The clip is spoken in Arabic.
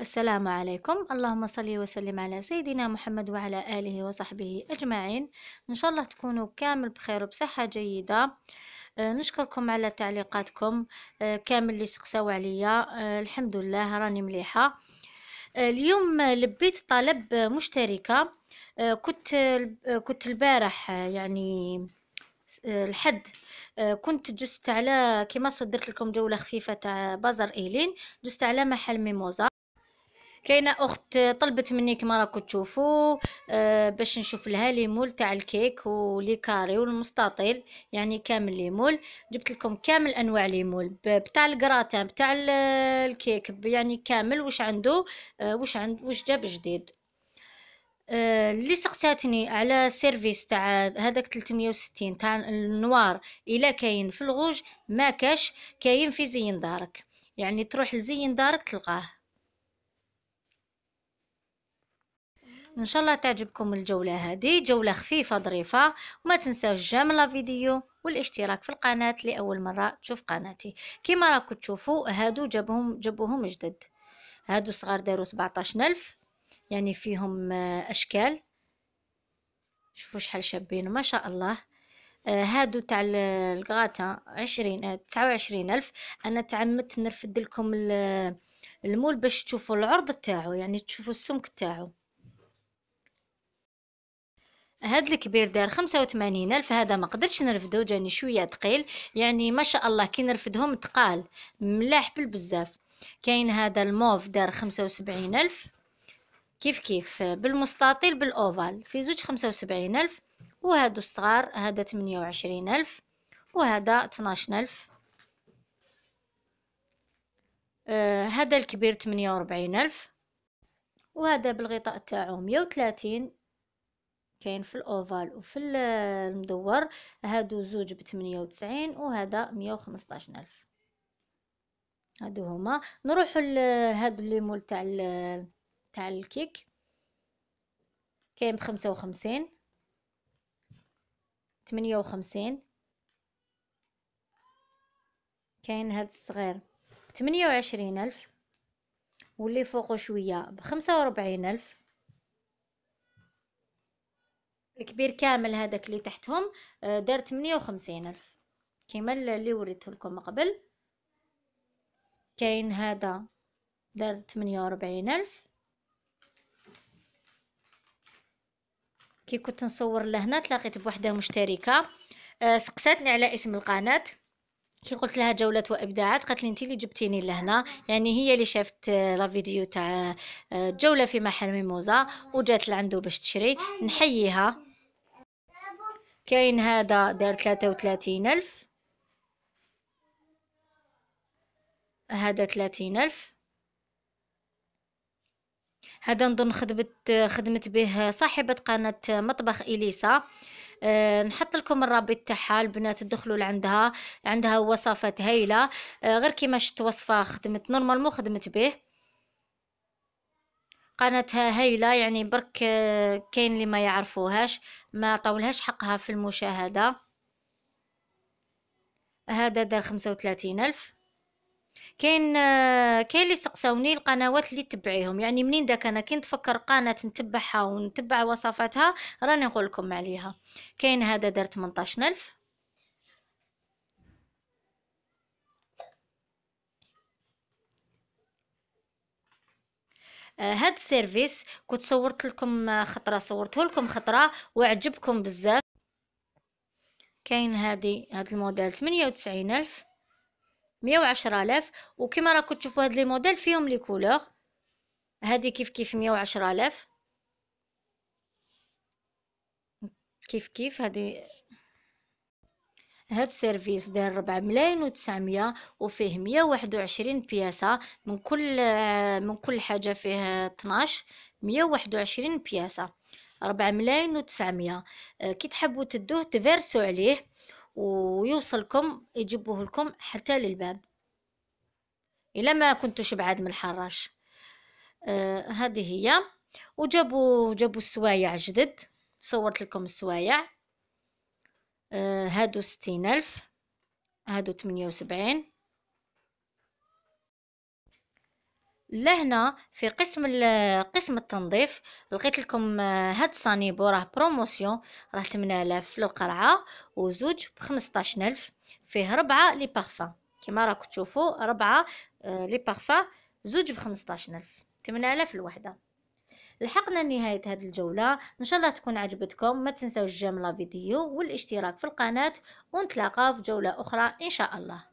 السلام عليكم اللهم صل وسلم على سيدنا محمد وعلى آله وصحبه أجمعين إن شاء الله تكونوا كامل بخير وبصحة جيدة آه، نشكركم على تعليقاتكم آه، كامل اللي سقساو عليا آه، الحمد لله راني مليحة اليوم لبيت طلب مشتركة كنت كنت البارح يعني الحد كنت جست على كما صدرت لكم جولة خفيفة تاع بازر إيلين جست على محل ميموزا كاينه اخت طلبت مني كما راكم تشوفوا أه باش نشوف لها ليمول تاع الكيك ولي كاري والمستطيل يعني كامل ليمول جبت لكم كامل انواع ليمول بتاع الكراتان بتاع الكيك يعني كامل واش عنده أه واش عند واش جاب جديد آه، اللي سقساتني على سيرفيس تاع هذاك 360 تاع النوار الا كاين في الغوج ما كاش كاين في زين دارك يعني تروح لزين دارك تلقاه ان شاء الله تعجبكم الجوله هذه جوله خفيفه ظريفه وما تنساوش جيم لا فيديو والاشتراك في القناه لاول مره تشوف قناتي كما راكم تشوفوا هادو جابهم جابوهم جدد هادو صغار داروا 17000 يعني فيهم آه، اشكال شوفوا شحال شابين ما شاء الله آه، هادو تاع الكغاتا عشرين آه، تسعة وعشرين ألف أنا تعمدت نرفد لكم المول باش تشوفوا العرض تاعو يعني تشوفوا السمك تاعو هاد الكبير دار خمسة وثمانين الف هذا ما قدرتش نرفدو جاني شويه ثقيل يعني ما شاء الله كي نرفدهم تقال ملاح بالبزاف كاين هذا الموف دار خمسة وسبعين الف كيف كيف بالمستطيل بالاوفال في زوج خمسة وسبعين الف وهادو الصغار هذا ثمانية وعشرين الف وهذا تناش الف آه، هذا الكبير ثمانية وأربعين الف وهذا بالغطاء تاعو مية وثلاثين كاين في الاوفال وفي المدور هادو زوج ب 98 وهذا 115000 هادو هما نروحوا لهاد لي مول تاع تاع الكيك كاين ب 55 58 كاين هاد الصغير ب 28000 واللي فوقو شويه ب 45000 الكبير كامل هذاك اللي تحتهم آه، دار 58 الف كيما اللي وريته لكم قبل كاين هذا دار 48 الف كي كنت نصور لهنا تلاقيت بوحده مشتركه آه، سقساتني على اسم القناه كي قلت لها جولات وابداعات قالت لي انت اللي جبتيني لهنا يعني هي اللي شافت آه، لا فيديو تاع جوله في محل ميموزا وجات لعنده باش تشري نحييها كاين هذا دار ثلاثة وثلاثين ألف هذا ثلاثين ألف هذا نظن خدمت خدمت به صاحبة قناة مطبخ إليسا أه نحط لكم الرابط تاعها البنات تدخلوا لعندها عندها وصفات هايله أه غير كيما شفت وصفه خدمت نورمالمون خدمت به قناتها هايلة يعني برك آه، كاين اللي ما يعرفوهاش ما طولهاش حقها في المشاهدة هذا دار خمسة وثلاثين ألف كاين آه، كاين اللي سقساوني القنوات اللي تبعيهم يعني منين داك انا كي نتفكر قناه نتبعها ونتبع وصفاتها راني نقول لكم عليها كاين هذا دار 18000 هاد السيرفيس كنت صورت لكم خطره صورته لكم خطره وعجبكم بزاف كاين هادي هاد الموديل 98000 110000 وكما راكم تشوفوا هاد لي موديل فيهم لي كولور هادي كيف كيف 110000 كيف كيف هادي هاد السيرفيس داير 4 ملايين و900 وفيه 121 بياسة من كل من كل حاجة فيه 12 121 بياسة 4 ملايين و900 آه، كي تحبوا تدوه تفيرسوا عليه ويوصلكم يجيبوه لكم حتى للباب الا ما كنتوش بعاد من الحراش آه، هذه هي وجابوا جابوا السوايع جدد صورت لكم السوايع آه، هادو ستين ألف هادو تمنية وسبعين لهنا في قسم قسم التنظيف لقيت لكم آه، هاد الصانيبو راه بروموسيون راه 8000 للقرعه وزوج ب 15000 فيه ربعه لي بارفان كما راكم تشوفوا ربعه آه، لي بارفان زوج ب 15000 8000 الوحده لحقنا نهاية هذه الجوله ان شاء الله تكون عجبتكم ما تنسوا جيم لا فيديو والاشتراك في القناه ونتلاقى في جوله اخرى ان شاء الله